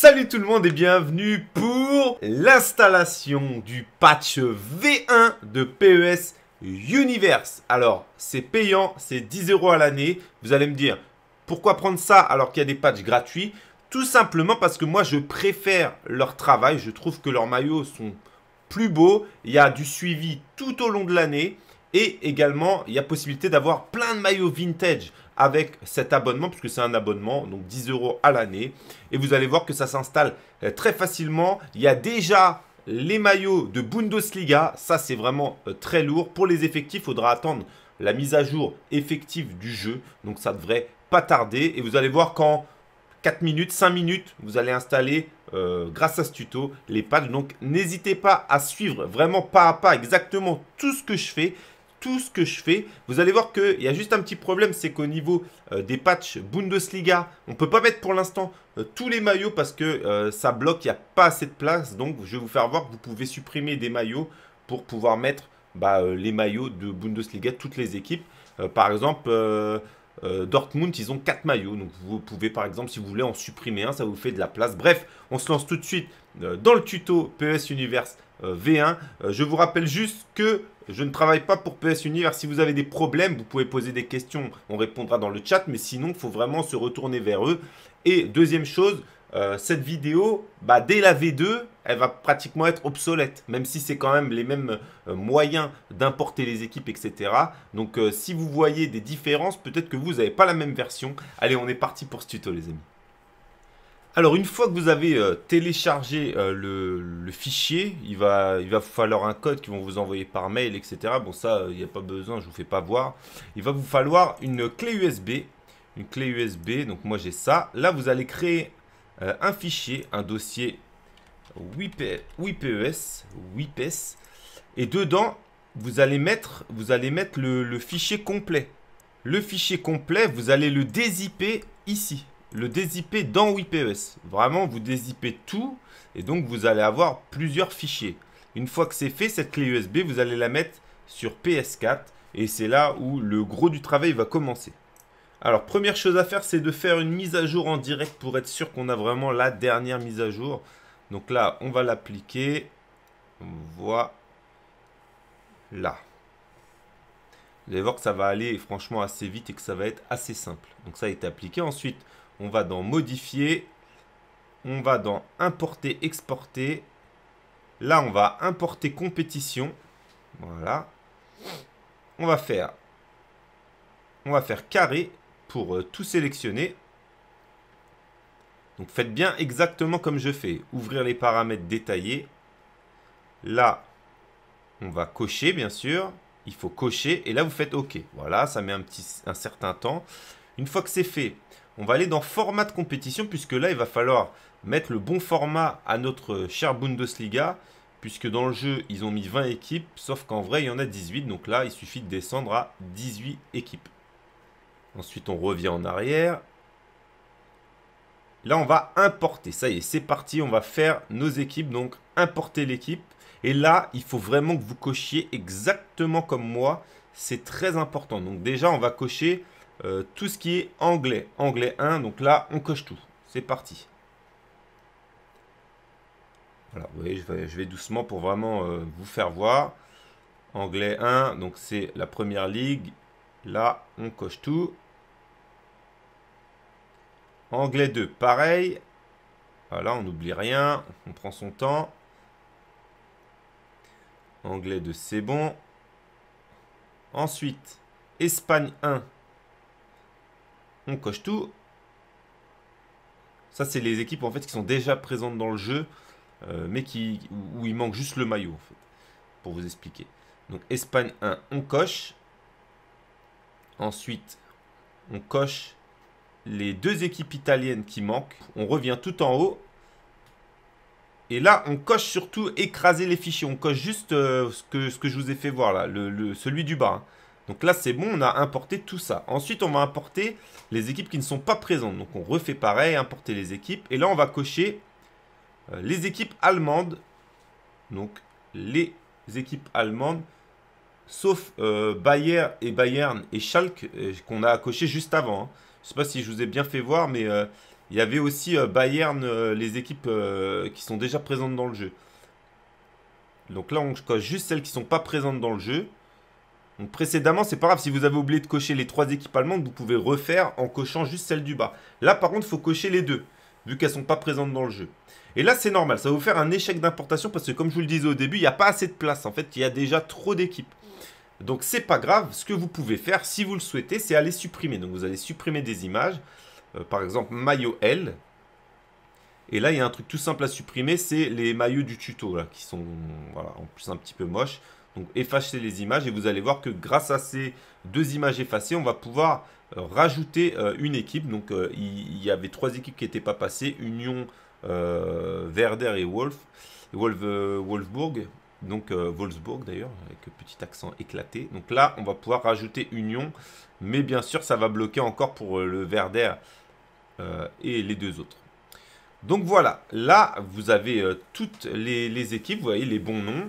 Salut tout le monde et bienvenue pour l'installation du patch V1 de PES Universe. Alors, c'est payant, c'est 10 euros à l'année. Vous allez me dire, pourquoi prendre ça alors qu'il y a des patchs gratuits Tout simplement parce que moi, je préfère leur travail. Je trouve que leurs maillots sont plus beaux. Il y a du suivi tout au long de l'année. Et également, il y a possibilité d'avoir plein de maillots vintage avec cet abonnement, puisque c'est un abonnement, donc 10 euros à l'année. Et vous allez voir que ça s'installe euh, très facilement. Il y a déjà les maillots de Bundesliga. Ça, c'est vraiment euh, très lourd. Pour les effectifs, il faudra attendre la mise à jour effective du jeu. Donc, ça devrait pas tarder. Et vous allez voir qu'en 4 minutes, 5 minutes, vous allez installer, euh, grâce à ce tuto, les pads. Donc, n'hésitez pas à suivre vraiment pas à pas exactement tout ce que je fais tout ce que je fais. Vous allez voir qu'il y a juste un petit problème, c'est qu'au niveau euh, des patchs Bundesliga, on ne peut pas mettre pour l'instant euh, tous les maillots parce que euh, ça bloque, il n'y a pas assez de place. Donc je vais vous faire voir que vous pouvez supprimer des maillots pour pouvoir mettre bah, les maillots de Bundesliga, toutes les équipes. par exemple... Dortmund, ils ont 4 maillots, donc vous pouvez par exemple, si vous voulez en supprimer un, ça vous fait de la place. Bref, on se lance tout de suite dans le tuto PS Universe V1. je vous rappelle juste que je ne travaille pas pour PS Univers. Si vous avez des problèmes, vous pouvez poser des questions. On répondra dans le chat. Mais sinon, il faut vraiment se retourner vers eux. Et deuxième chose, euh, cette vidéo, bah, dès la V2, elle va pratiquement être obsolète, même si c'est quand même les mêmes euh, moyens d'importer les équipes, etc. Donc euh, si vous voyez des différences, peut-être que vous n'avez pas la même version. Allez, on est parti pour ce tuto les amis. Alors une fois que vous avez euh, téléchargé euh, le, fichier, il va, il va vous falloir un code qui vont vous envoyer par mail, etc. Bon ça, euh, il n'y a pas besoin, je vous fais pas voir. Il va vous falloir une clé USB. Une clé USB, donc moi j'ai ça. Là, vous allez créer un fichier, un dossier WIPES, e Et dedans, vous allez mettre, vous allez mettre le, le fichier complet. Le fichier complet, vous allez le dézipper ici le dézipper dans WIPES. Vraiment, vous dézippez tout et donc vous allez avoir plusieurs fichiers. Une fois que c'est fait, cette clé USB, vous allez la mettre sur PS4 et c'est là où le gros du travail va commencer. Alors, première chose à faire, c'est de faire une mise à jour en direct pour être sûr qu'on a vraiment la dernière mise à jour. Donc là, on va l'appliquer. Voilà. Vous allez voir que ça va aller franchement assez vite et que ça va être assez simple. Donc ça a été appliqué. Ensuite, on va dans modifier. On va dans importer, exporter. Là, on va importer compétition. Voilà. On va faire on va faire carré pour euh, tout sélectionner. Donc faites bien exactement comme je fais. Ouvrir les paramètres détaillés. Là, on va cocher bien sûr. Il faut cocher et là vous faites OK. Voilà, ça met un, petit, un certain temps. Une fois que c'est fait, on va aller dans format de compétition puisque là, il va falloir mettre le bon format à notre cher Bundesliga puisque dans le jeu, ils ont mis 20 équipes, sauf qu'en vrai, il y en a 18. Donc là, il suffit de descendre à 18 équipes. Ensuite, on revient en arrière. Là, on va importer. Ça y est, c'est parti. On va faire nos équipes. Donc, importer l'équipe. Et là, il faut vraiment que vous cochiez exactement comme moi. C'est très important. Donc déjà, on va cocher euh, tout ce qui est anglais. Anglais 1, donc là, on coche tout. C'est parti. Voilà, vous voyez, je vais, doucement pour vraiment euh, vous faire voir. Anglais 1, donc c'est la première ligue. Là, on coche tout. Anglais 2, pareil. Voilà, ah, on n'oublie rien, on prend son temps. Anglais 2, c'est bon. Ensuite, Espagne 1, on coche tout. Ça, c'est les équipes en fait qui sont déjà présentes dans le jeu, euh, mais qui, où, il manque juste le maillot, en fait, pour vous expliquer. Donc Espagne 1, on coche. Ensuite, on coche les deux équipes italiennes qui manquent. On revient tout en haut. Et là, on coche surtout écraser les fichiers. On coche juste euh, ce, que, ce que je vous ai fait voir là, le, celui du bas. Hein. Donc là, c'est bon, on a importé tout ça. Ensuite, on va importer les équipes qui ne sont pas présentes. Donc on refait pareil, importer les équipes. Et là, on va cocher euh, les équipes allemandes. Donc les équipes allemandes, sauf euh, Bayern et Bayern et Schalke euh, qu'on a coché juste avant. Hein. Je ne sais pas si je vous ai bien fait voir, mais il y avait aussi Bayern, les équipes qui sont déjà présentes dans le jeu. Donc là, on coche juste celles qui ne sont pas présentes dans le jeu. Donc précédemment, c'est pas grave, si vous avez oublié de cocher les trois équipes allemandes, vous pouvez refaire en cochant juste celle du bas. Là, par contre, il faut cocher les deux, vu qu'elles sont pas présentes dans le jeu. Et là, c'est normal, ça va vous faire un échec d'importation, parce que comme je vous le disais au début, il n'y a pas assez de place. En fait, il y a déjà trop d'équipes. Donc c'est pas grave, ce que vous pouvez faire, si vous le souhaitez, c'est aller supprimer. Donc vous allez supprimer des images, euh, par exemple maillot L. Et là, il y a un truc tout simple à supprimer, c'est les maillots du tuto, là, qui sont en plus un petit peu moches. Donc effacer les images et vous allez voir que grâce à ces deux images effacées, on va pouvoir euh, rajouter euh, une équipe. Donc euh, il y avait trois équipes qui n'étaient pas passées, Union, Werder et Wolf, Wolfsburg. Donc Wolfsburg d'ailleurs, avec petit accent éclaté. Donc là, on va pouvoir rajouter Union, mais bien sûr, ça va bloquer encore pour le Werder et les deux autres. Donc voilà, là, vous avez toutes les, les équipes, vous voyez les bons noms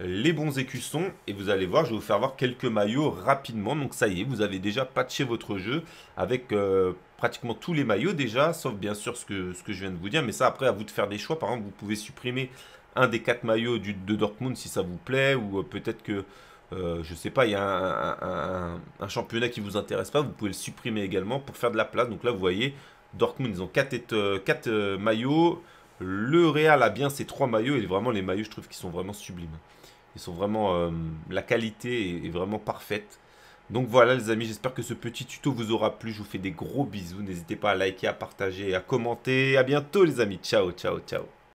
les bons écussons. Et vous allez voir, je vais vous faire voir quelques maillots rapidement. Donc ça y est, vous avez déjà patché votre jeu avec euh, pratiquement tous les maillots déjà, sauf bien sûr ce que, ce que je viens de vous dire. Mais ça, après, à vous de faire des choix. Par exemple, vous pouvez supprimer un des quatre maillots du, de Dortmund si ça vous plaît, ou euh, peut-être que... je euh, je sais pas, il y a un, championnat qui vous intéresse pas, vous pouvez le supprimer également pour faire de la place. Donc là, vous voyez, Dortmund, ils ont quatre maillots. Le Real a bien ses trois maillots et vraiment les maillots, je trouve qu'ils sont vraiment sublimes. Ils sont vraiment... Euh, la qualité est, vraiment parfaite. Donc voilà les amis, j'espère que ce petit tuto vous aura plu. Je vous fais des gros bisous. N'hésitez pas à liker, à partager, à commenter. À bientôt les amis. Ciao, ciao, ciao.